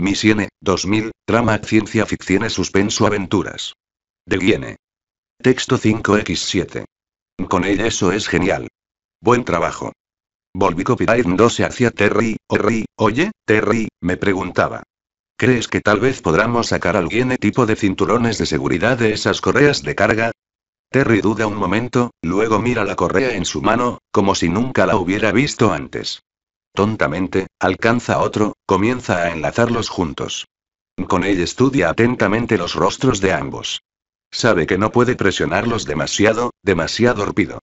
Misione, 2000, trama ciencia ficción suspenso aventuras. De e. Texto 5x7. Con ella eso es genial. Buen trabajo. Volví copyright hacia Terry, Terry, oye, Terry, me preguntaba. ¿Crees que tal vez podamos sacar algún e tipo de cinturones de seguridad de esas correas de carga? Terry duda un momento, luego mira la correa en su mano, como si nunca la hubiera visto antes. Tontamente, alcanza otro, Comienza a enlazarlos juntos. Con ella estudia atentamente los rostros de ambos. Sabe que no puede presionarlos demasiado, demasiado rápido.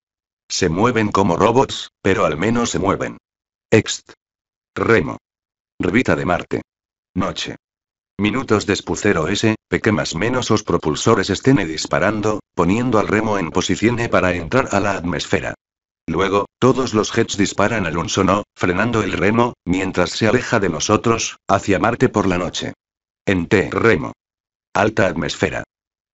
Se mueven como robots, pero al menos se mueven. Ext. Remo. Revita de Marte. Noche. Minutos después S, que más menos los propulsores estén disparando, poniendo al remo en posición e para entrar a la atmósfera. Luego, todos los jets disparan al un Unsono, frenando el remo, mientras se aleja de nosotros, hacia Marte por la noche. En T. Remo. Alta atmósfera.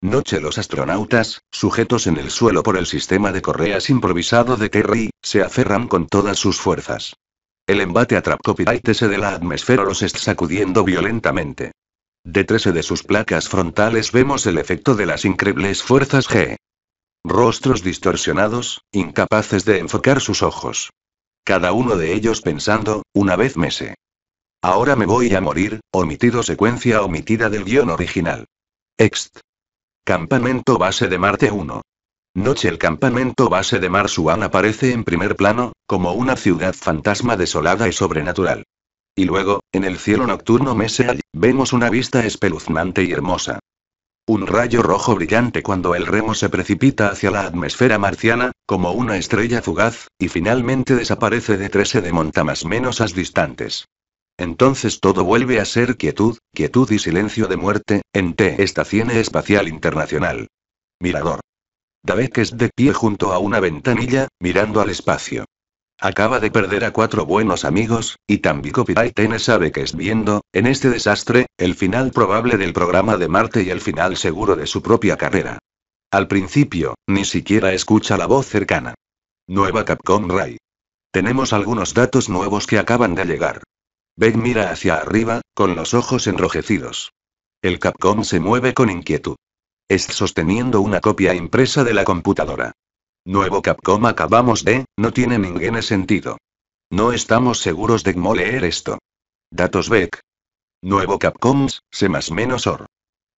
Noche los astronautas, sujetos en el suelo por el sistema de correas improvisado de Terry, se aferran con todas sus fuerzas. El embate se de la atmósfera los está sacudiendo violentamente. De 13 de sus placas frontales vemos el efecto de las increíbles fuerzas G. Rostros distorsionados, incapaces de enfocar sus ojos. Cada uno de ellos pensando, una vez mese. Ahora me voy a morir, omitido secuencia omitida del guión original. Ext. Campamento base de Marte 1. Noche el campamento base de Marsuan aparece en primer plano, como una ciudad fantasma desolada y sobrenatural. Y luego, en el cielo nocturno Mese vemos una vista espeluznante y hermosa. Un rayo rojo brillante cuando el remo se precipita hacia la atmósfera marciana, como una estrella fugaz, y finalmente desaparece de 13 de monta más as distantes. Entonces todo vuelve a ser quietud, quietud y silencio de muerte, en T. Estación Espacial Internacional. Mirador. Davek es de pie junto a una ventanilla, mirando al espacio. Acaba de perder a cuatro buenos amigos, y también Copyright N sabe que es viendo, en este desastre, el final probable del programa de Marte y el final seguro de su propia carrera. Al principio, ni siquiera escucha la voz cercana. Nueva Capcom Ray. Tenemos algunos datos nuevos que acaban de llegar. Beck mira hacia arriba, con los ojos enrojecidos. El Capcom se mueve con inquietud. Es sosteniendo una copia impresa de la computadora. Nuevo Capcom acabamos de, no tiene ningún sentido. No estamos seguros de cómo leer esto. Datos Beck. Nuevo Capcoms, se más menos OR.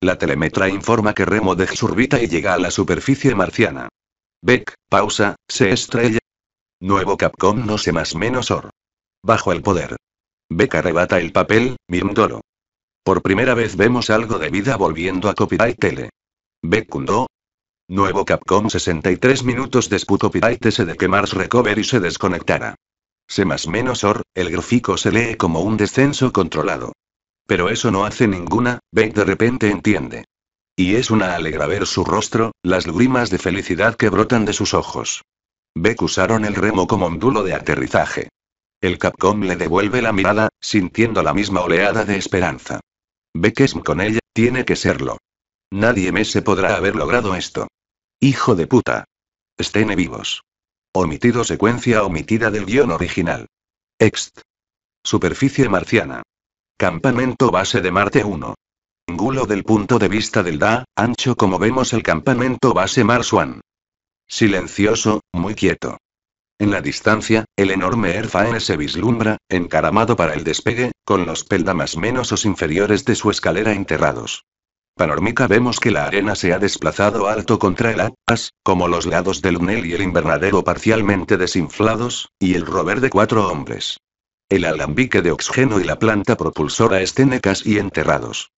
La telemetra informa que Remo de órbita y llega a la superficie marciana. Beck, pausa, se estrella. Nuevo Capcom no se más menos OR. Bajo el poder. Beck arrebata el papel, mirándolo. Por primera vez vemos algo de vida volviendo a Copyright Tele. Beck Nuevo Capcom 63 minutos después se de que Mars y se desconectara. Se más menos or, el gráfico se lee como un descenso controlado. Pero eso no hace ninguna, Beck de repente entiende. Y es una alegra ver su rostro, las lágrimas de felicidad que brotan de sus ojos. Beck usaron el remo como ondulo de aterrizaje. El Capcom le devuelve la mirada, sintiendo la misma oleada de esperanza. Beck es con ella, tiene que serlo. Nadie más se podrá haber logrado esto. Hijo de puta. Estén vivos. Omitido secuencia omitida del guión original. Ext. Superficie marciana. Campamento base de Marte 1. Ángulo del punto de vista del DA, ancho como vemos el campamento base Mars One. Silencioso, muy quieto. En la distancia, el enorme N se vislumbra, encaramado para el despegue, con los peldamas menos o inferiores de su escalera enterrados. Panormica vemos que la arena se ha desplazado alto contra el atlas, como los lados del Unel y el invernadero parcialmente desinflados, y el rover de cuatro hombres. El alambique de oxígeno y la planta propulsora estén y enterrados.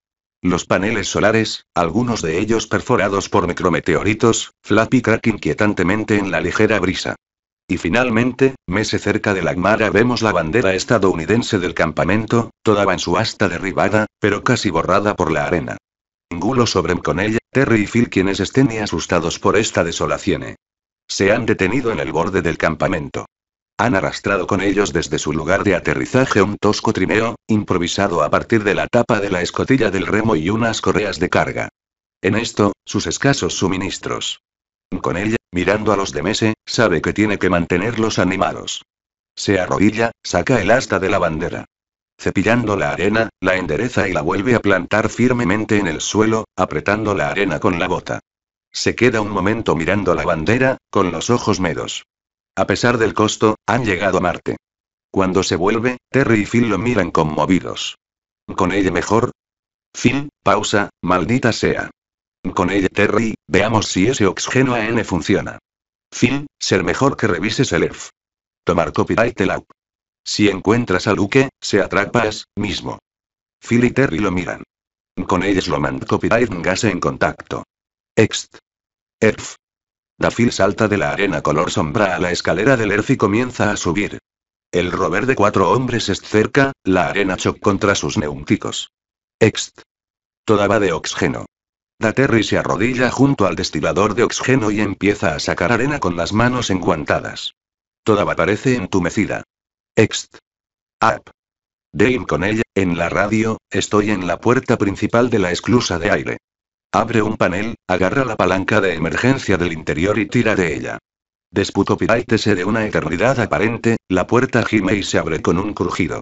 Los paneles solares, algunos de ellos perforados por micrometeoritos, flap y crack inquietantemente en la ligera brisa. Y finalmente, meses cerca de la Gmara vemos la bandera estadounidense del campamento, toda en su asta derribada, pero casi borrada por la arena. Gulo sobre con ella, Terry y Phil quienes estén y asustados por esta desolación. Eh. Se han detenido en el borde del campamento. Han arrastrado con ellos desde su lugar de aterrizaje un tosco trineo, improvisado a partir de la tapa de la escotilla del remo y unas correas de carga. En esto, sus escasos suministros. Con ella, mirando a los de Mese, sabe que tiene que mantenerlos animados. Se arrodilla, saca el asta de la bandera. Cepillando la arena, la endereza y la vuelve a plantar firmemente en el suelo, apretando la arena con la bota. Se queda un momento mirando la bandera, con los ojos medos. A pesar del costo, han llegado a Marte. Cuando se vuelve, Terry y Phil lo miran conmovidos. ¿Con ella mejor? fin pausa, maldita sea. Con ella Terry, veamos si ese oxígeno AN funciona. Phil, ser mejor que revises el EF. Tomar copyright el app. Si encuentras a Luke, se atrapas, mismo. Phil y Terry lo miran. Con ellos lo Gase en contacto. Ext. Erf. Phil salta de la arena color sombra a la escalera del Erf y comienza a subir. El rover de cuatro hombres es cerca, la arena choca contra sus neumticos. Ext. Toda va de oxígeno. Da Terry se arrodilla junto al destilador de oxígeno y empieza a sacar arena con las manos enguantadas. Toda va parece entumecida. Ext. App. Dame con ella, en la radio, estoy en la puerta principal de la esclusa de aire. Abre un panel, agarra la palanca de emergencia del interior y tira de ella. Desputo piráitese de una eternidad aparente, la puerta gime y se abre con un crujido.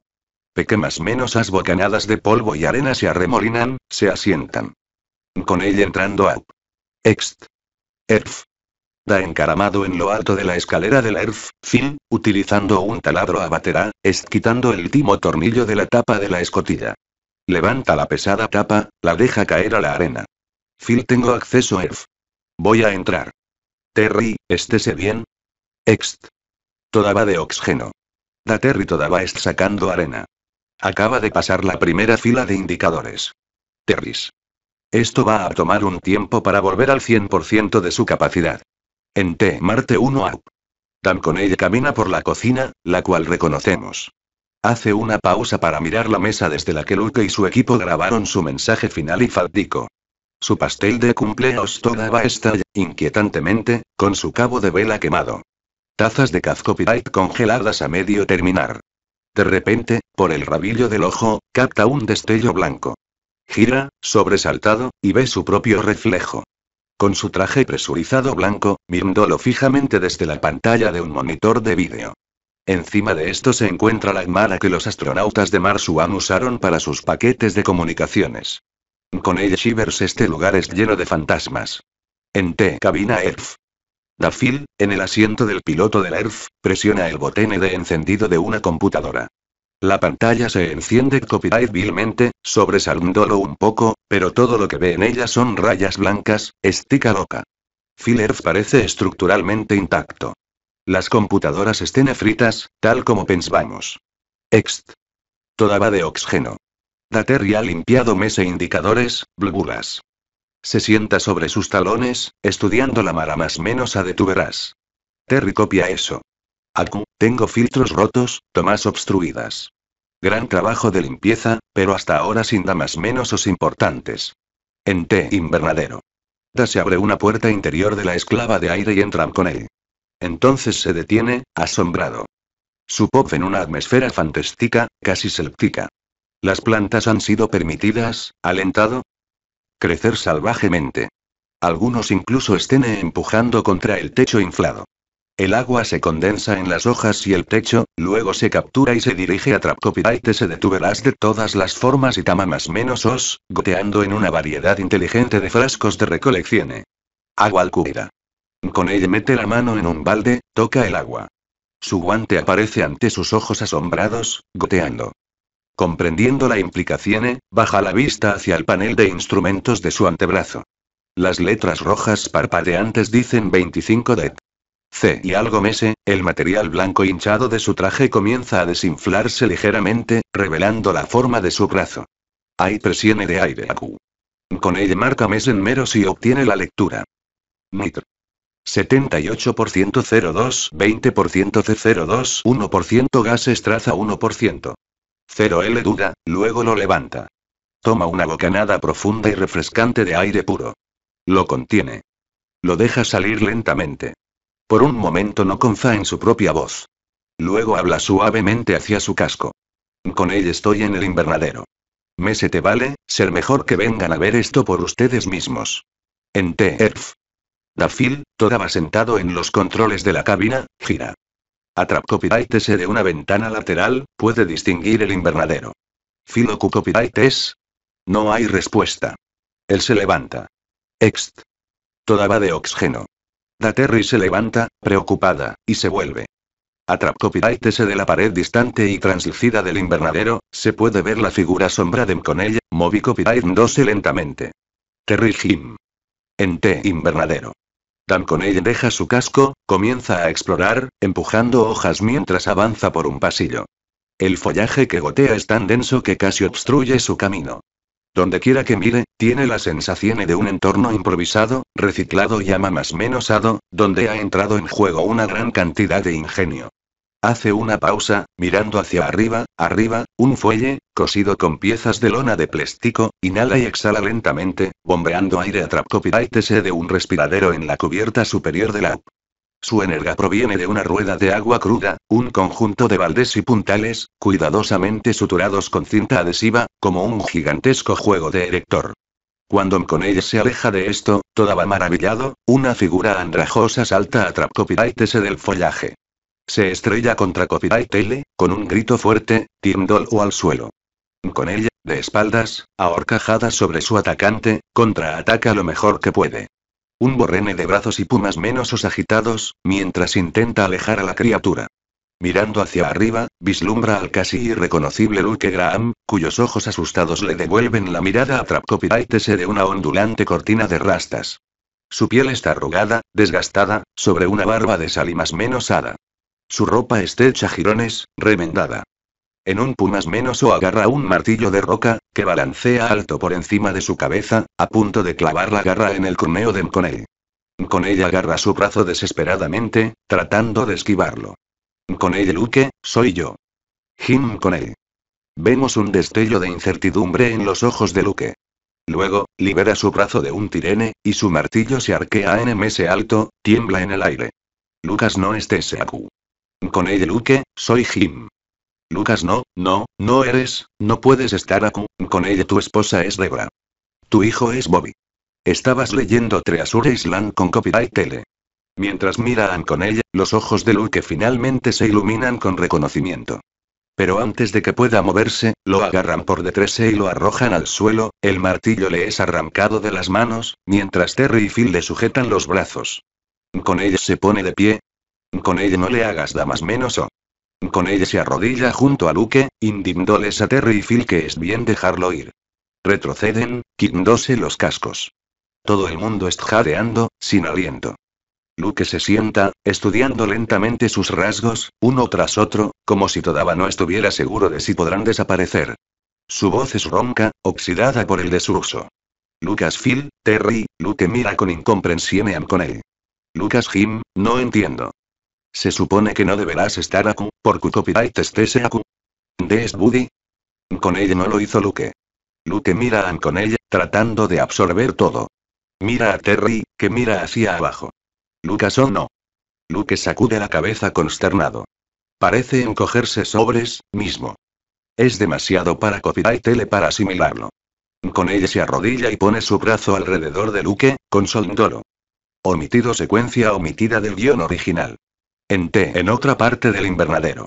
Pequeñas menos bocanadas de polvo y arena se arremolinan, se asientan. Con ella entrando a... Ext. Erf. Da encaramado en lo alto de la escalera la ERF, Phil, utilizando un taladro a es quitando el timo tornillo de la tapa de la escotilla. Levanta la pesada tapa, la deja caer a la arena. Phil, tengo acceso ERF. Voy a entrar. Terry, estése bien. Ext. Toda va de oxígeno. Da Terry toda va sacando arena. Acaba de pasar la primera fila de indicadores. Terris. Esto va a tomar un tiempo para volver al 100% de su capacidad. En T. Marte 1 Up. Dan con ella camina por la cocina, la cual reconocemos. Hace una pausa para mirar la mesa desde la que Luke y su equipo grabaron su mensaje final y faldico. Su pastel de cumpleaños toda va a inquietantemente, con su cabo de vela quemado. Tazas de cazcopirite congeladas a medio terminar. De repente, por el rabillo del ojo, capta un destello blanco. Gira, sobresaltado, y ve su propio reflejo. Con su traje presurizado blanco, mirándolo fijamente desde la pantalla de un monitor de vídeo. Encima de esto se encuentra la armada que los astronautas de Mars usaron para sus paquetes de comunicaciones. Con ella Shivers este lugar es lleno de fantasmas. En T cabina ERF. Dafil, en el asiento del piloto de la Earth, presiona el botón de encendido de una computadora. La pantalla se enciende copyright vilmente, sobresaltándolo un poco, pero todo lo que ve en ella son rayas blancas, estica loca. Phil Earth parece estructuralmente intacto. Las computadoras estén afritas, tal como pensábamos. Ext. Toda va de oxígeno. Dater ha limpiado e indicadores, blubulas. Se sienta sobre sus talones, estudiando la mara más menos a de tu verás. Terry copia eso. Acu, tengo filtros rotos, tomas obstruidas. Gran trabajo de limpieza, pero hasta ahora sin damas menos os importantes. En té invernadero. Da se abre una puerta interior de la esclava de aire y entran con él. Entonces se detiene, asombrado. Su pop en una atmósfera fantástica, casi séptica. Las plantas han sido permitidas, alentado, crecer salvajemente. Algunos incluso estén empujando contra el techo inflado. El agua se condensa en las hojas y el techo, luego se captura y se dirige a Trapcopitaite se detuverás de todas las formas y tamamas menos os, goteando en una variedad inteligente de frascos de recolección. Agua al Con ella mete la mano en un balde, toca el agua. Su guante aparece ante sus ojos asombrados, goteando. Comprendiendo la implicación, baja la vista hacia el panel de instrumentos de su antebrazo. Las letras rojas parpadeantes dicen 25 det. C. y algo mese, el material blanco hinchado de su traje comienza a desinflarse ligeramente, revelando la forma de su brazo. Hay presión de aire a Q. Con ella marca meros y obtiene la lectura. Mitr. 78% 02, 20% C02, 1% gases traza 1%. 0L duda, luego lo levanta. Toma una bocanada profunda y refrescante de aire puro. Lo contiene. Lo deja salir lentamente. Por un momento no confía en su propia voz. Luego habla suavemente hacia su casco. Con él estoy en el invernadero. Me te vale, ser mejor que vengan a ver esto por ustedes mismos. En Erf, Dafil, va sentado en los controles de la cabina, gira. Atrap Copyright de una ventana lateral, puede distinguir el invernadero. filo Copyright No hay respuesta. Él se levanta. Ext. va de oxígeno. Terry se levanta, preocupada, y se vuelve. ese de la pared distante y translúcida del invernadero, se puede ver la figura sombra de Mconella, moví 12 lentamente. Terry Jim. En T invernadero. Dan con deja su casco, comienza a explorar, empujando hojas mientras avanza por un pasillo. El follaje que gotea es tan denso que casi obstruye su camino. Donde quiera que mire, tiene la sensación de un entorno improvisado, reciclado y ama más menosado, donde ha entrado en juego una gran cantidad de ingenio. Hace una pausa, mirando hacia arriba, arriba, un fuelle, cosido con piezas de lona de plástico, inhala y exhala lentamente, bombeando aire a de un respiradero en la cubierta superior de la su energía proviene de una rueda de agua cruda, un conjunto de baldes y puntales, cuidadosamente suturados con cinta adhesiva, como un gigantesco juego de erector. Cuando ella se aleja de esto, toda va maravillado, una figura andrajosa salta a Trap Copyrightese del follaje. Se estrella contra Copyrightele, con un grito fuerte, tiendol o al suelo. Con ella, de espaldas, ahorcajada sobre su atacante, contraataca lo mejor que puede. Un borrene de brazos y pumas menos agitados, mientras intenta alejar a la criatura. Mirando hacia arriba, vislumbra al casi irreconocible Luke Graham, cuyos ojos asustados le devuelven la mirada a de una ondulante cortina de rastas. Su piel está arrugada, desgastada, sobre una barba de salimas menos hada. Su ropa estrecha jirones, remendada en un pumas menos o agarra un martillo de roca, que balancea alto por encima de su cabeza, a punto de clavar la garra en el cuneo de Mkonei. Mkonei agarra su brazo desesperadamente, tratando de esquivarlo. Mkonei Luke, soy yo. Jim Mkonei. Vemos un destello de incertidumbre en los ojos de Luke. Luego, libera su brazo de un tirene, y su martillo se arquea en MS alto, tiembla en el aire. Lucas no esté TSAQ. Con Luke, soy Jim. Lucas, no, no, no eres, no puedes estar con ella. Tu esposa es Deborah. Tu hijo es Bobby. Estabas leyendo Treasure Island con copyright tele. Mientras miran con ella, los ojos de Luke finalmente se iluminan con reconocimiento. Pero antes de que pueda moverse, lo agarran por detrás y lo arrojan al suelo, el martillo le es arrancado de las manos, mientras Terry y Phil le sujetan los brazos. Con ella se pone de pie. Con ella no le hagas da más menos o. Con ella se arrodilla junto a Luke, indignándoles a Terry y Phil que es bien dejarlo ir. Retroceden, quitándose los cascos. Todo el mundo es jadeando, sin aliento. Luke se sienta, estudiando lentamente sus rasgos, uno tras otro, como si todavía no estuviera seguro de si podrán desaparecer. Su voz es ronca, oxidada por el desuso. Lucas Phil, Terry, Luke mira con incomprensión a él. Lucas Jim, no entiendo. Se supone que no deberás estar a por Q copyright este a Q. ¿De es Buddy? Con ella no lo hizo Luke. Luke mira a con ella, tratando de absorber todo. Mira a Terry, que mira hacia abajo. Lucas o no. Luke sacude la cabeza consternado. Parece encogerse sobres, mismo. Es demasiado para copyright tele para asimilarlo. Con ella se arrodilla y pone su brazo alrededor de Luke, con consolándolo. Omitido secuencia omitida del guión original. En té en otra parte del invernadero.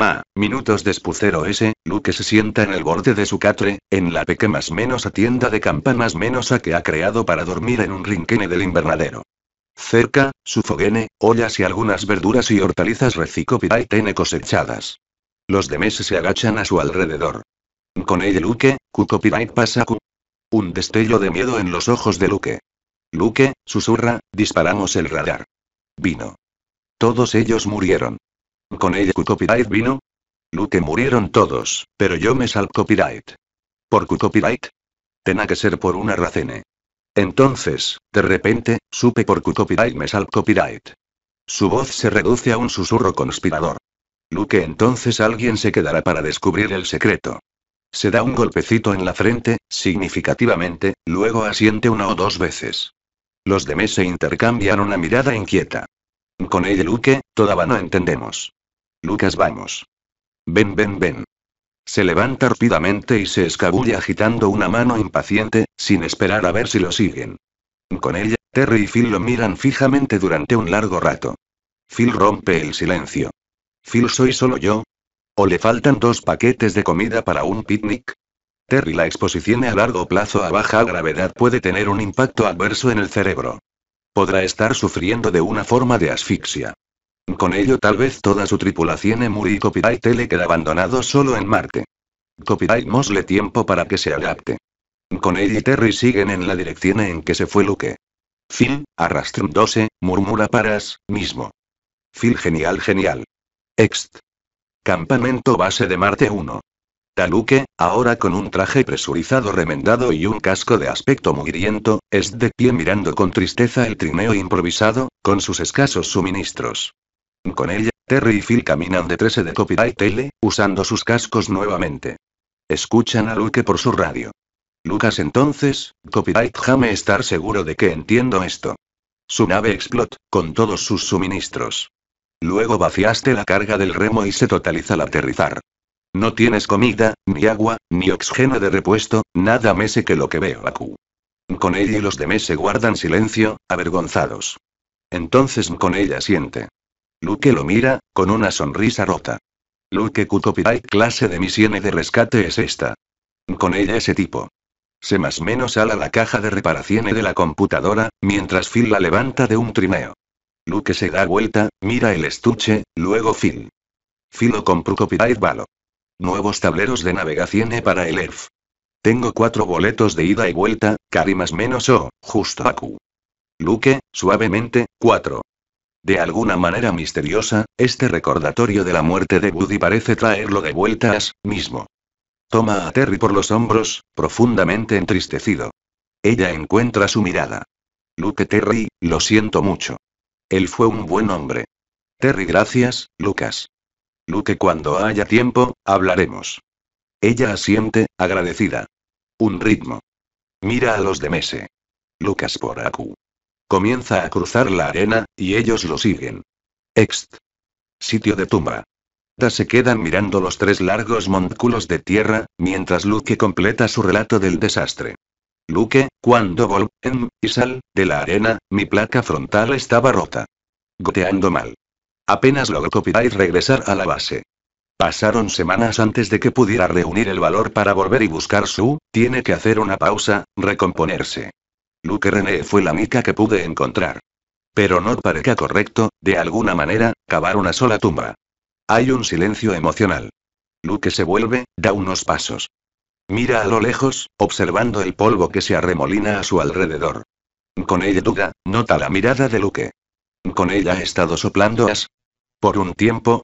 Va, minutos después ese Luke se sienta en el borde de su catre, en la peque más menos a tienda de campanas menos a que ha creado para dormir en un rinquene del invernadero. Cerca, su foguene, ollas y algunas verduras y hortalizas y tiene cosechadas. Los de se agachan a su alrededor. Con ella Luke, cucopirait pasa cu Un destello de miedo en los ojos de Luke. Luke, susurra, disparamos el radar. Vino. Todos ellos murieron. Con ella Copyright vino. Luke murieron todos, pero yo me sal copyright. ¿Por copyright? Tena que ser por una razón. Entonces, de repente, supe por copyright me sal copyright. Su voz se reduce a un susurro conspirador. Luke entonces alguien se quedará para descubrir el secreto. Se da un golpecito en la frente, significativamente, luego asiente una o dos veces. Los demás se intercambian una mirada inquieta. Con ella Luke, todavía no entendemos. Lucas, vamos. Ven, ven, ven. Se levanta rápidamente y se escabulle agitando una mano impaciente, sin esperar a ver si lo siguen. Con ella, Terry y Phil lo miran fijamente durante un largo rato. Phil rompe el silencio. Phil, ¿soy solo yo? ¿O le faltan dos paquetes de comida para un picnic? Terry, la exposición a largo plazo a baja gravedad puede tener un impacto adverso en el cerebro. Podrá estar sufriendo de una forma de asfixia. Con ello tal vez toda su tripulación Emuri y Copyright le queda abandonado solo en Marte. Copyright Mosle tiempo para que se adapte. Con él y Terry siguen en la dirección en que se fue Luke. Phil, arrastrándose, murmura Paras, mismo. Phil genial genial. Ext. Campamento base de Marte 1. Taluque, ahora con un traje presurizado remendado y un casco de aspecto mugriento, es de pie mirando con tristeza el trineo improvisado, con sus escasos suministros. Con ella, Terry y Phil caminan de 13 de Copyright Tele, usando sus cascos nuevamente. Escuchan a Luke por su radio. Lucas entonces, Copyright jame estar seguro de que entiendo esto. Su nave explot, con todos sus suministros. Luego vaciaste la carga del remo y se totaliza al aterrizar. No tienes comida, ni agua, ni oxígeno de repuesto, nada sé que lo que veo Aku. Con ella y los demás se guardan silencio, avergonzados. Entonces con ella siente. Luke lo mira, con una sonrisa rota. Luke Kutopirai clase de misión de rescate es esta. Con ella ese tipo. Se más menos ala la caja de reparación de la computadora, mientras Phil la levanta de un trineo. Luke se da vuelta, mira el estuche, luego Phil. Filo con Kutopirai balo. Nuevos tableros de navegación e para el ERF. Tengo cuatro boletos de ida y vuelta, cari más menos o, justo Q. Luke, suavemente, cuatro. De alguna manera misteriosa, este recordatorio de la muerte de Buddy parece traerlo de vuelta mismo. Toma a Terry por los hombros, profundamente entristecido. Ella encuentra su mirada. Luke Terry, lo siento mucho. Él fue un buen hombre. Terry, gracias, Lucas. Luke cuando haya tiempo, hablaremos. Ella asiente, agradecida. Un ritmo. Mira a los de Mese. Lucas por Aku. Comienza a cruzar la arena, y ellos lo siguen. Ext. Sitio de tumba. Da se quedan mirando los tres largos montículos de tierra, mientras Luke completa su relato del desastre. Luke, cuando en, y sal de la arena, mi placa frontal estaba rota. Goteando mal. Apenas logró y regresar a la base. Pasaron semanas antes de que pudiera reunir el valor para volver y buscar su, tiene que hacer una pausa, recomponerse. Luke René fue la mica que pude encontrar. Pero no parezca correcto, de alguna manera, cavar una sola tumba. Hay un silencio emocional. Luke se vuelve, da unos pasos. Mira a lo lejos, observando el polvo que se arremolina a su alrededor. Con ella duda, nota la mirada de Luke. Con ella ha estado soplando as, por un tiempo.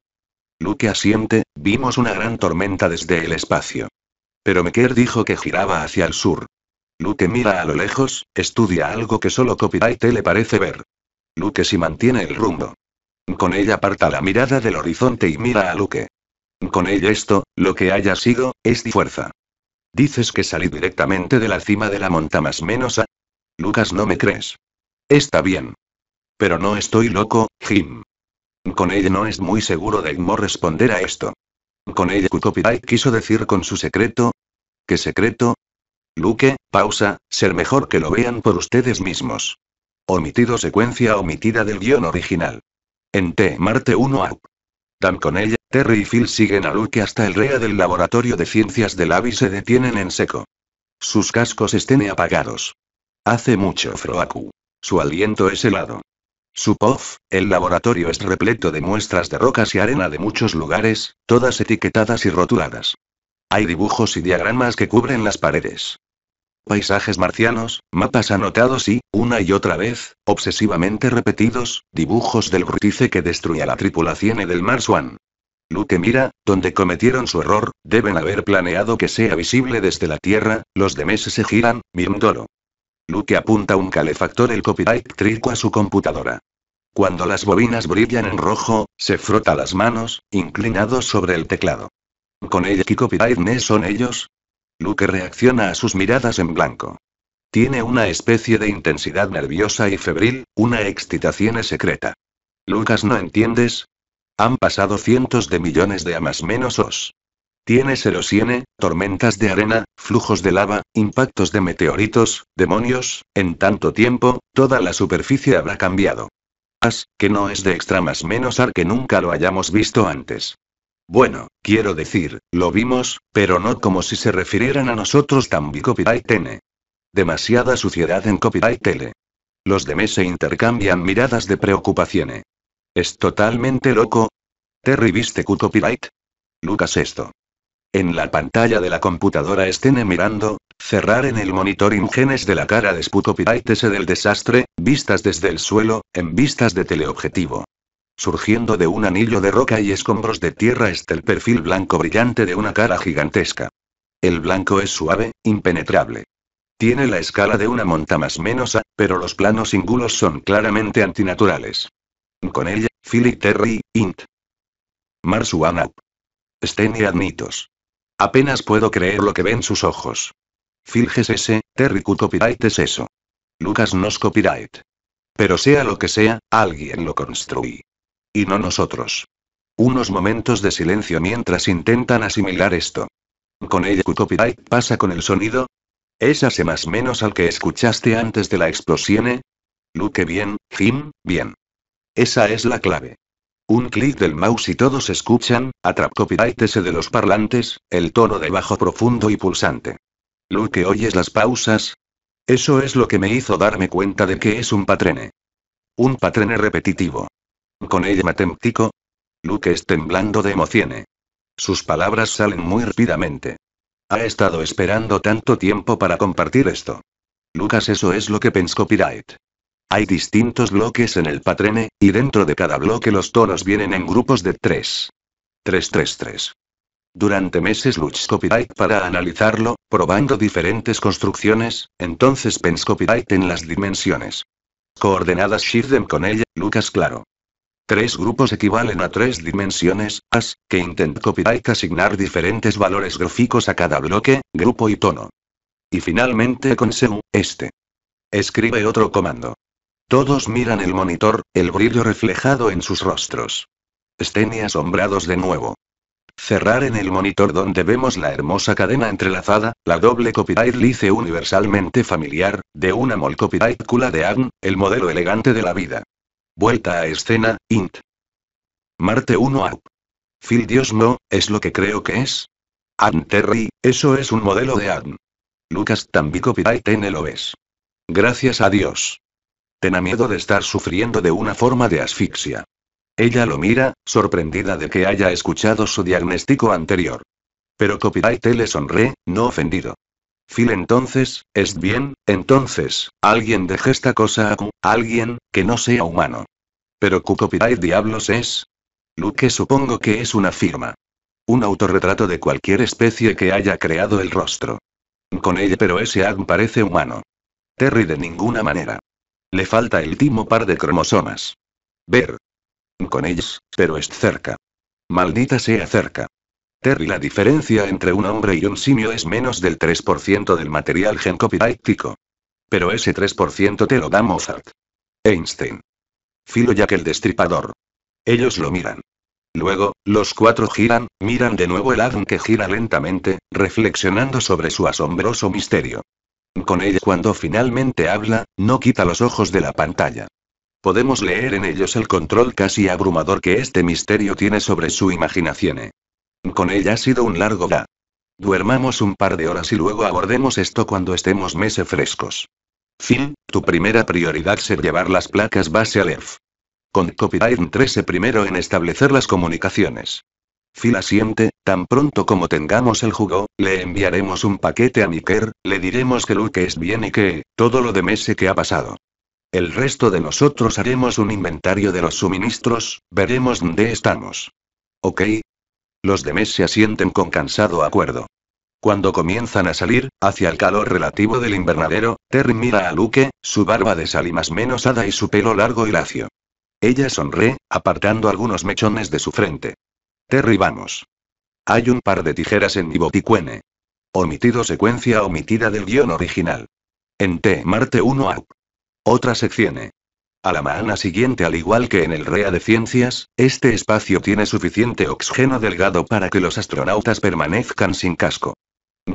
Luke asiente, vimos una gran tormenta desde el espacio. Pero Mecker dijo que giraba hacia el sur. Luke mira a lo lejos, estudia algo que solo Copyright le parece ver. Luke si mantiene el rumbo. Con ella aparta la mirada del horizonte y mira a Luke. Con ella esto, lo que haya sido, es de fuerza. Dices que salí directamente de la cima de la monta más menos a... Lucas, no me crees. Está bien. Pero no estoy loco, Jim. Con ella no es muy seguro de cómo responder a esto. con ella quiso decir con su secreto. ¿Qué secreto? Luke, pausa, ser mejor que lo vean por ustedes mismos. Omitido secuencia omitida del guión original. En T. Marte 1 Up. Dan con ella, Terry y Phil siguen a Luke hasta el REA del Laboratorio de Ciencias del AVI se detienen en seco. Sus cascos estén apagados. Hace mucho Froaku. Su aliento es helado. Supov, el laboratorio es repleto de muestras de rocas y arena de muchos lugares, todas etiquetadas y rotuladas. Hay dibujos y diagramas que cubren las paredes. Paisajes marcianos, mapas anotados y, una y otra vez, obsesivamente repetidos, dibujos del rutice que destruye a la tripulación y del Marswan. Luke mira, donde cometieron su error, deben haber planeado que sea visible desde la Tierra, los de se giran, toro Luke apunta un calefactor el copyright trico a su computadora. Cuando las bobinas brillan en rojo, se frota las manos, inclinados sobre el teclado. ¿Con ella y copyright ne son ellos? Luke reacciona a sus miradas en blanco. Tiene una especie de intensidad nerviosa y febril, una excitación secreta. Lucas, ¿no entiendes? Han pasado cientos de millones de amas menos os. Tienes erosiones, tormentas de arena, flujos de lava, impactos de meteoritos, demonios, en tanto tiempo, toda la superficie habrá cambiado. As, que no es de extra más menos ar que nunca lo hayamos visto antes. Bueno, quiero decir, lo vimos, pero no como si se refirieran a nosotros también copyright N. Demasiada suciedad en copyright L. Los de se intercambian miradas de preocupación. ¿Es totalmente loco? ¿Te reviste Q copyright? Lucas esto. En la pantalla de la computadora estén mirando, cerrar en el monitor ingenes de la cara de Sputopiraitese del desastre, vistas desde el suelo, en vistas de teleobjetivo. Surgiendo de un anillo de roca y escombros de tierra está el perfil blanco brillante de una cara gigantesca. El blanco es suave, impenetrable. Tiene la escala de una monta más menos A, pero los planos íngulos son claramente antinaturales. Con ella, Philip Terry, Int. Sten y admitos. Apenas puedo creer lo que ven sus ojos. Filges ese, Terry copyright es eso. Lucas nos copyright. Pero sea lo que sea, alguien lo construyó Y no nosotros. Unos momentos de silencio mientras intentan asimilar esto. Con el copyright pasa con el sonido. ¿Es hace más menos al que escuchaste antes de la explosión? Eh? Luke bien, Jim, bien. Esa es la clave. Un clic del mouse y todos escuchan, atrap copyright ese de los parlantes, el tono de bajo profundo y pulsante. Luke oyes las pausas. Eso es lo que me hizo darme cuenta de que es un patrene. Un patrene repetitivo. Con ella matemático? Luke es temblando de emociones. Sus palabras salen muy rápidamente. Ha estado esperando tanto tiempo para compartir esto. Lucas, eso es lo que pensó copyright. Hay distintos bloques en el patrene, y dentro de cada bloque los tonos vienen en grupos de 3. 333. Durante meses Lutz Copyright para analizarlo, probando diferentes construcciones, entonces Pens Copyright en las dimensiones. Coordenadas shift them con ella, Lucas Claro. Tres grupos equivalen a tres dimensiones, as, que intent copyright asignar diferentes valores gráficos a cada bloque, grupo y tono. Y finalmente con SEU, este. Escribe otro comando. Todos miran el monitor, el brillo reflejado en sus rostros. Estén y asombrados de nuevo. Cerrar en el monitor donde vemos la hermosa cadena entrelazada, la doble copyright lice universalmente familiar, de una mol copyright cula de Agn, el modelo elegante de la vida. Vuelta a escena, int. Marte 1 up. Phil Dios no, es lo que creo que es. Agn Terry, eso es un modelo de Agn. Lucas también copyright en lo es. Gracias a Dios. Ten miedo de estar sufriendo de una forma de asfixia. Ella lo mira, sorprendida de que haya escuchado su diagnóstico anterior. Pero Copyright le sonré, no ofendido. Phil entonces, es bien, entonces, alguien deje esta cosa a Q, alguien, que no sea humano. Pero Q Copyright diablos es. Lo que supongo que es una firma. Un autorretrato de cualquier especie que haya creado el rostro. Con ella pero ese Ag parece humano. Terry de ninguna manera. Le falta el último par de cromosomas. Ver. Con ellos, pero es cerca. Maldita sea cerca. Terry, la diferencia entre un hombre y un simio es menos del 3% del material gencopypáctico. Pero ese 3% te lo da Mozart. Einstein. Filo Jack el destripador. Ellos lo miran. Luego, los cuatro giran, miran de nuevo el ADN que gira lentamente, reflexionando sobre su asombroso misterio. Con ella cuando finalmente habla, no quita los ojos de la pantalla. Podemos leer en ellos el control casi abrumador que este misterio tiene sobre su imaginación. Con ella ha sido un largo día. Duermamos un par de horas y luego abordemos esto cuando estemos meses frescos. Fin, tu primera prioridad será llevar las placas base al EF. Con copyright 13 primero en establecer las comunicaciones. Phil asiente, tan pronto como tengamos el jugo, le enviaremos un paquete a Miker. le diremos que Luke es bien y que, todo lo de Mese que ha pasado. El resto de nosotros haremos un inventario de los suministros, veremos dónde estamos. ¿Ok? Los de Mese se asienten con cansado acuerdo. Cuando comienzan a salir, hacia el calor relativo del invernadero, Terry mira a Luke, su barba de sal y más menos hada y su pelo largo y lacio. Ella sonríe, apartando algunos mechones de su frente. Terry, vamos. Hay un par de tijeras en mi boticuene. Omitido secuencia omitida del guión original. En T. Marte 1 Up. Otra sección. E. A la mañana siguiente, al igual que en el REA de Ciencias, este espacio tiene suficiente oxígeno delgado para que los astronautas permanezcan sin casco.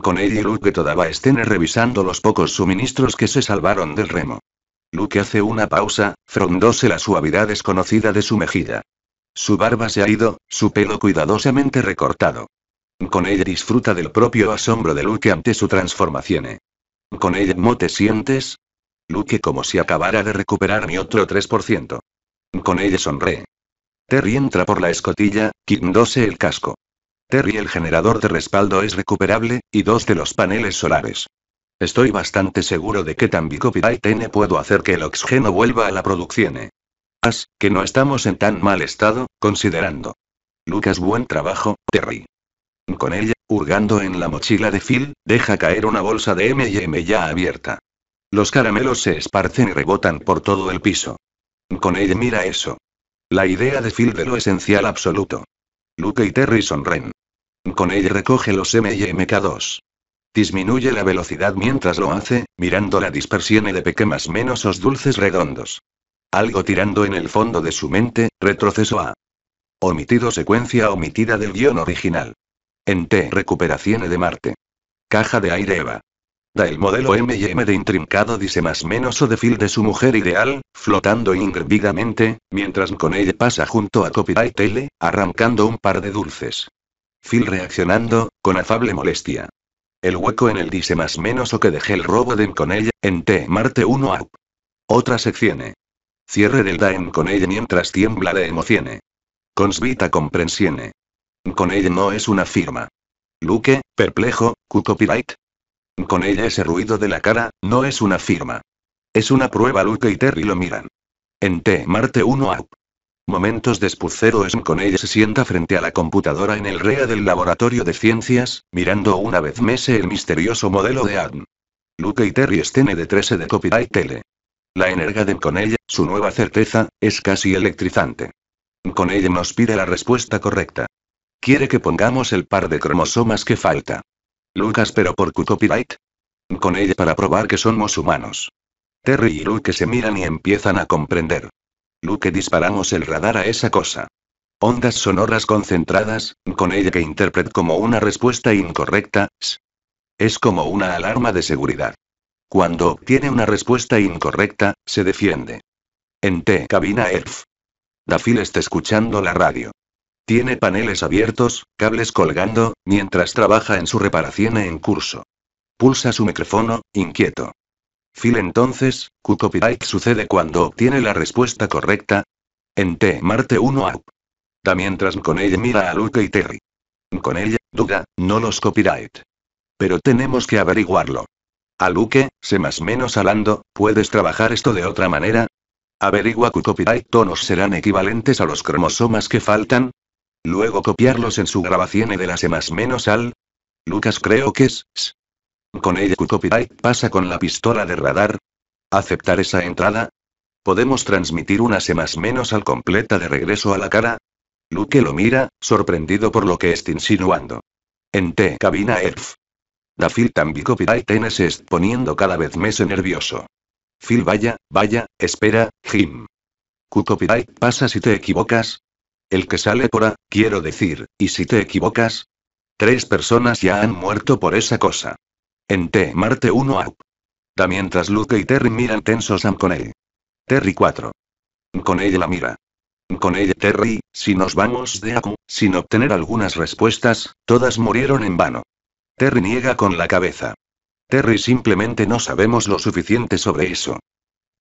Con él y Luke todavía estén revisando los pocos suministros que se salvaron del remo. Luke hace una pausa, frondose la suavidad desconocida de su mejilla. Su barba se ha ido, su pelo cuidadosamente recortado. Con ella disfruta del propio asombro de Luke ante su transformación. Con ella, ¿mo te sientes? Luke como si acabara de recuperar mi otro 3%. Con ella sonré. Terry entra por la escotilla, quitándose el casco. Terry el generador de respaldo es recuperable, y dos de los paneles solares. Estoy bastante seguro de que también copyright N puedo hacer que el oxígeno vuelva a la producción que no estamos en tan mal estado, considerando. Lucas, buen trabajo, Terry. Con ella, hurgando en la mochila de Phil, deja caer una bolsa de MM ya abierta. Los caramelos se esparcen y rebotan por todo el piso. Con ella mira eso. La idea de Phil de lo esencial absoluto. Luke y Terry sonren. Con ella recoge los MMK2. Disminuye la velocidad mientras lo hace, mirando la dispersión de pequeñas menos os dulces redondos algo tirando en el fondo de su mente, retroceso a. Omitido secuencia omitida del guión original. En T. Recuperación de Marte. Caja de aire Eva. Da el modelo M de intrincado dice más menos o de Phil de su mujer ideal, flotando ingrebidamente mientras con ella pasa junto a Copyright L, arrancando un par de dulces. Phil reaccionando, con afable molestia. El hueco en el dice más menos o que dejé el robo de con ella, en T Marte 1 Up. Otra sección. E. Cierre del DAEN con ella mientras tiembla de emocione. Consvita comprensione. Con ella no es una firma. Luke, perplejo, Q copyright. Con ella ese ruido de la cara, no es una firma. Es una prueba Luke y Terry lo miran. En T Marte 1 Up. Momentos después Zero es con ella se sienta frente a la computadora en el REA del Laboratorio de Ciencias, mirando una vez mese el misterioso modelo de ADN. Luke y Terry estén de 13 de Copyright Tele. La energía de ella, su nueva certeza, es casi electrizante. Con ella nos pide la respuesta correcta. Quiere que pongamos el par de cromosomas que falta. Lucas, pero por copyright. Con ella para probar que somos humanos. Terry y Luke se miran y empiezan a comprender. Luke disparamos el radar a esa cosa. Ondas sonoras concentradas, con ella que interpret como una respuesta incorrecta, es como una alarma de seguridad. Cuando obtiene una respuesta incorrecta, se defiende. En T cabina ERF. Dafil está escuchando la radio. Tiene paneles abiertos, cables colgando, mientras trabaja en su reparación en curso. Pulsa su micrófono, inquieto. Phil entonces, Q-Copyright sucede cuando obtiene la respuesta correcta. En T Marte 1 AUP. Da mientras con ella mira a Luke y Terry. Con ella, duda, no los copyright. Pero tenemos que averiguarlo. A Luke, se más menos alando, ¿puedes trabajar esto de otra manera? Averigua que copyright tonos serán equivalentes a los cromosomas que faltan. Luego copiarlos en su grabación de la se más menos al. Lucas creo que es. Con ella, copyright pasa con la pistola de radar. ¿Aceptar esa entrada? ¿Podemos transmitir una se más menos al completa de regreso a la cara? Luke lo mira, sorprendido por lo que está insinuando. En T cabina Earth. La Phil también copyright tenes est poniendo cada vez más nervioso. Phil vaya, vaya, espera, Jim. Q copyright pasa si te equivocas? El que sale por A, quiero decir, ¿y si te equivocas? Tres personas ya han muerto por esa cosa. En T Marte 1 up. Da mientras Luke y Terry miran tensos Sam con él. E. Terry 4. Con ella la mira. Con ella Terry, si nos vamos de AQ, sin obtener algunas respuestas, todas murieron en vano. Terry niega con la cabeza. Terry simplemente no sabemos lo suficiente sobre eso.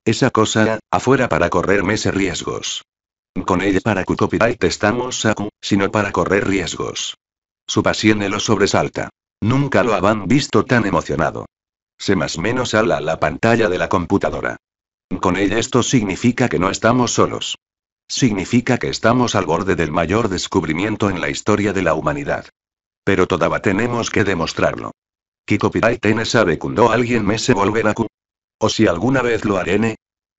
Esa cosa, afuera para correr meses riesgos. Con ella para que copyright estamos sino para correr riesgos. Su pasión lo sobresalta. Nunca lo habían visto tan emocionado. Se más menos ala la pantalla de la computadora. Con ella esto significa que no estamos solos. Significa que estamos al borde del mayor descubrimiento en la historia de la humanidad. Pero todavía tenemos que demostrarlo. copyright tiene sabe cuando alguien me se volverá Q? O si alguna vez lo haré?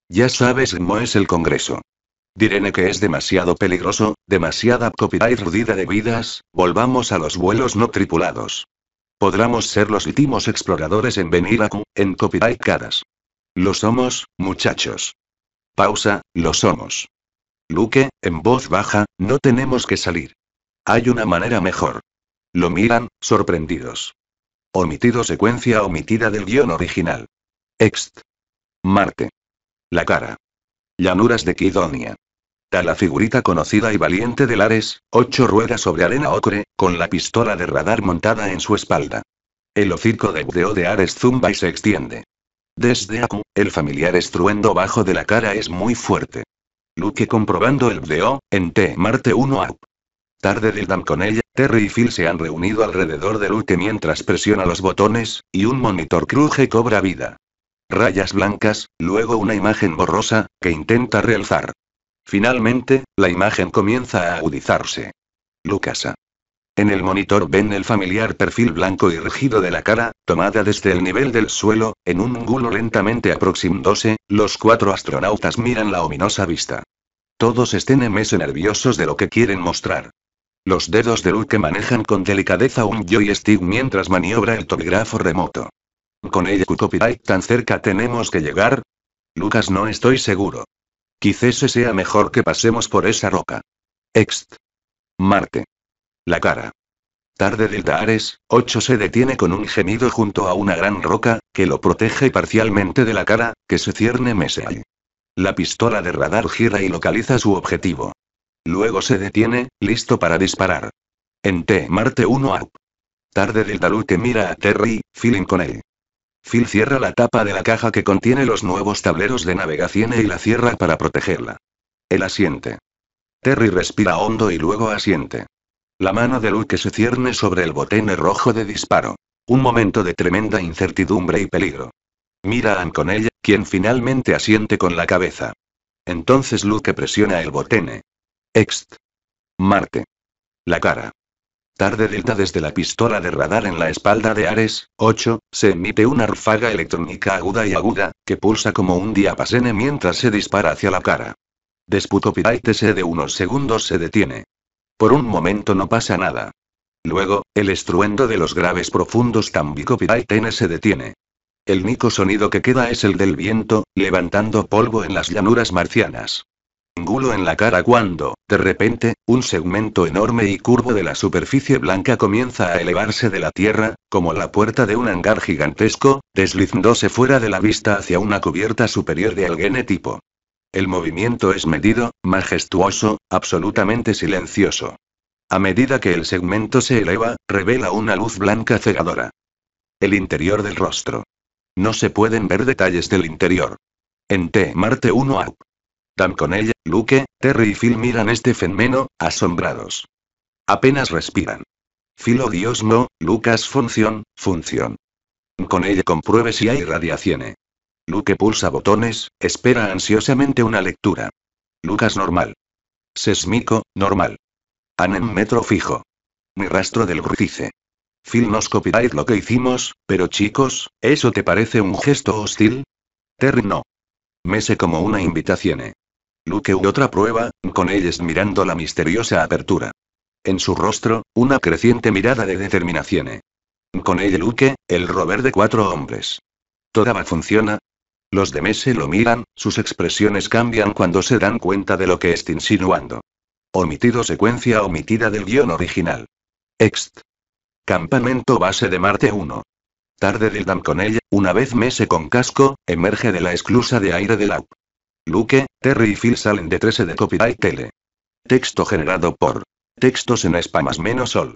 Ya sabes cómo es el Congreso. Direne que es demasiado peligroso, demasiada copyright rudida de vidas, volvamos a los vuelos no tripulados. Podremos ser los últimos exploradores en venir a Q, en copyright caras. Lo somos, muchachos. Pausa, lo somos. Luke, en voz baja, no tenemos que salir. Hay una manera mejor. Lo miran, sorprendidos. Omitido secuencia omitida del guión original. Ext. Marte. La cara. Llanuras de Kidonia. Tal la figurita conocida y valiente de Ares, ocho ruedas sobre arena ocre, con la pistola de radar montada en su espalda. El hocico de Bdeo de Ares zumba y se extiende. Desde Aku, el familiar estruendo bajo de la cara es muy fuerte. Luke comprobando el Bdeo, en T Marte 1 Up. Tarde Dildam con ella, Terry y Phil se han reunido alrededor de Luke mientras presiona los botones, y un monitor cruje cobra vida. Rayas blancas, luego una imagen borrosa, que intenta realzar. Finalmente, la imagen comienza a agudizarse. Lucasa. En el monitor ven el familiar perfil blanco y rígido de la cara, tomada desde el nivel del suelo, en un ángulo lentamente aproximándose, los cuatro astronautas miran la ominosa vista. Todos estén en nerviosos de lo que quieren mostrar. Los dedos de Luke manejan con delicadeza un joystick mientras maniobra el topógrafo remoto. Con el tan cerca tenemos que llegar. Lucas, no estoy seguro. Quizás sea mejor que pasemos por esa roca. Ext. Marte. La cara. Tarde del dares. 8 se detiene con un gemido junto a una gran roca, que lo protege parcialmente de la cara, que se cierne Mesei. La pistola de radar gira y localiza su objetivo. Luego se detiene, listo para disparar. En T. Marte 1 Up. Tarde del que mira a Terry, feeling con él. Phil cierra la tapa de la caja que contiene los nuevos tableros de navegación y la cierra para protegerla. Él asiente. Terry respira hondo y luego asiente. La mano de Luke se cierne sobre el botene rojo de disparo. Un momento de tremenda incertidumbre y peligro. Mira a ella, quien finalmente asiente con la cabeza. Entonces Luke presiona el botene. Ext. Marte. La cara. Tarde delta desde la pistola de radar en la espalda de Ares, 8, se emite una ráfaga electrónica aguda y aguda, que pulsa como un diapasene mientras se dispara hacia la cara. se de unos segundos se detiene. Por un momento no pasa nada. Luego, el estruendo de los graves profundos N se detiene. El único sonido que queda es el del viento, levantando polvo en las llanuras marcianas en la cara cuando, de repente, un segmento enorme y curvo de la superficie blanca comienza a elevarse de la tierra, como la puerta de un hangar gigantesco, deslizándose fuera de la vista hacia una cubierta superior de de tipo. El movimiento es medido, majestuoso, absolutamente silencioso. A medida que el segmento se eleva, revela una luz blanca cegadora. El interior del rostro. No se pueden ver detalles del interior. En T. Marte 1 Up. Dan con ella, Luke, Terry y Phil miran este fenómeno, asombrados. Apenas respiran. Phil o Dios no, Lucas función, función. Con ella compruebe si hay radiación. Luke pulsa botones, espera ansiosamente una lectura. Lucas normal. Sesmico, normal. Anem metro fijo. Mi rastro del grujice. Phil nos copyright lo que hicimos, pero chicos, ¿eso te parece un gesto hostil? Terry no. Mese como una invitación. Eh. Luke otra prueba, con ellos mirando la misteriosa apertura. En su rostro, una creciente mirada de determinación. Con ella Luke, el rover de cuatro hombres. Toda va funciona. Los de Mese lo miran, sus expresiones cambian cuando se dan cuenta de lo que está insinuando. Omitido secuencia omitida del guión original. Ext. Campamento base de Marte 1. Tarde del Dan con ella, una vez Mese con casco, emerge de la esclusa de aire del AUP. Luke, Terry y Phil salen de 13 de Copyright Tele. Texto generado por. Textos en Spamas menos Sol.